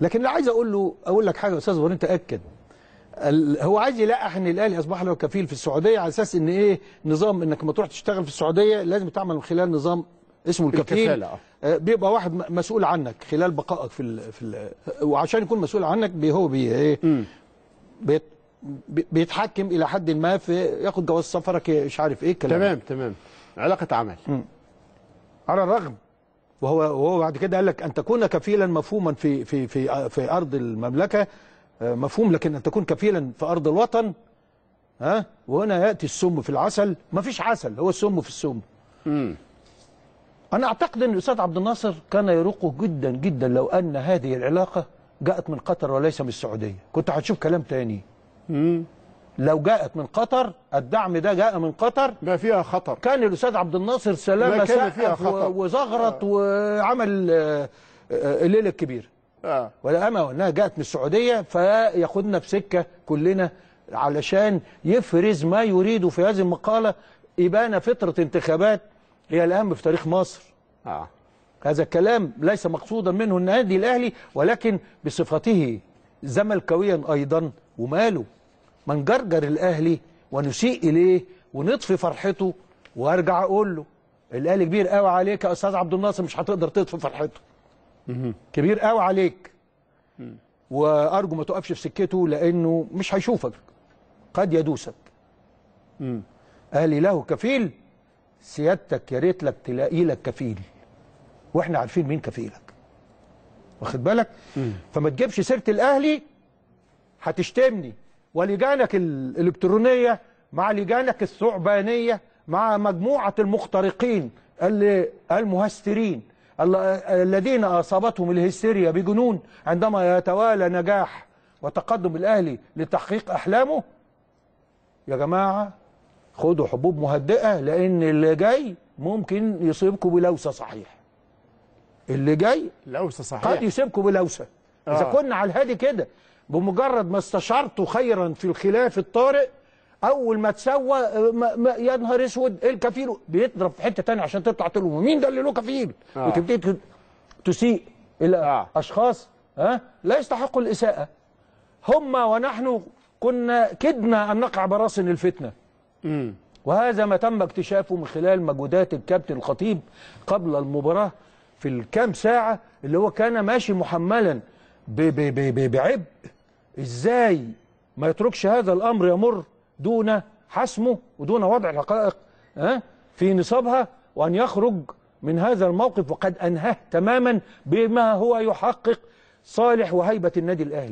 لكن اللي عايز اقول له اقول لك حاجه يا استاذ ابراهيم تاكد هو عايز يلقح ان الاهلي اصبح له كفيل في السعوديه على اساس ان ايه نظام انك ما تروح تشتغل في السعوديه لازم تعمل من خلال نظام اسمه الكفيل الكفالة. آه. آه، بيبقى واحد مسؤول عنك خلال بقائك في الـ في الـ وعشان يكون مسؤول عنك بي هو بي ايه بيت بيتحكم الى حد ما في ياخد جواز سفرك مش عارف ايه الكلام تمام تمام علاقه عمل على الرغم وهو وهو بعد كده قال لك ان تكون كفيلا مفهوما في في في في ارض المملكه آه، مفهوم لكن ان تكون كفيلا في ارض الوطن ها وهنا ياتي السم في العسل ما فيش عسل هو السم في السم انا اعتقد ان الاستاذ عبد الناصر كان يروقه جدا جدا لو ان هذه العلاقه جاءت من قطر وليس من السعوديه كنت هتشوف كلام تاني لو جاءت من قطر الدعم ده جاء من قطر ما فيها خطر كان الاستاذ عبد الناصر سلامه سقف وزغرط آه. وعمل آه، آه، الليله الكبيره آه. ولا أما وأنها جاءت من السعودية فياخدنا بسكة كلنا علشان يفرز ما يريده في هذه المقالة إبانة فترة انتخابات هي الأهم في تاريخ مصر آه. هذا الكلام ليس مقصودا منه النادي الأهلي ولكن بصفته زملكاويا أيضا وماله ما نجرجر الأهلي ونسيء إليه ونطفي فرحته وارجع اقول له الاهلي كبير قوي عليك يا استاذ عبد الناصر مش هتقدر تطفي فرحته كبير قوي عليك وارجو ما تقفش في سكته لانه مش هيشوفك قد يدوسك اهلي له كفيل سيادتك يا ريت لك تلاقي لك كفيل واحنا عارفين مين كفيلك واخد بالك فما تجيبش سيره الاهلي هتشتمني ولجانك الإلكترونية مع لجانك الثعبانية مع مجموعة المخترقين المهسترين الذين أصابتهم الهستيريا بجنون عندما يتوالى نجاح وتقدم الأهلي لتحقيق أحلامه يا جماعة خدوا حبوب مهدئة لأن اللي جاي ممكن يصيبكم بلوسة صحيح اللي جاي لوسة صحيح قد يصيبكم بلوسة آه. إذا كنا على الهادي كده بمجرد ما استشعرت خيرا في الخلاف الطارئ اول ما تسوى يا نهار اسود ايه الكفيل بيضرب في حته ثانيه عشان تطلع تقول مين ده اللي له كفيل آه. وتبتدي تسيء الى آه. اشخاص ها لا يستحقوا الاساءه هم ونحن كنا كدنا ان نقع براصن الفتنه م. وهذا ما تم اكتشافه من خلال مجهودات الكابتن الخطيب قبل المباراه في الكام ساعه اللي هو كان ماشي محملا بعبء ازاي ما يتركش هذا الامر يمر دون حسمه ودون وضع الحقائق في نصابها وان يخرج من هذا الموقف وقد انهاه تماما بما هو يحقق صالح وهيبه النادي الاهلي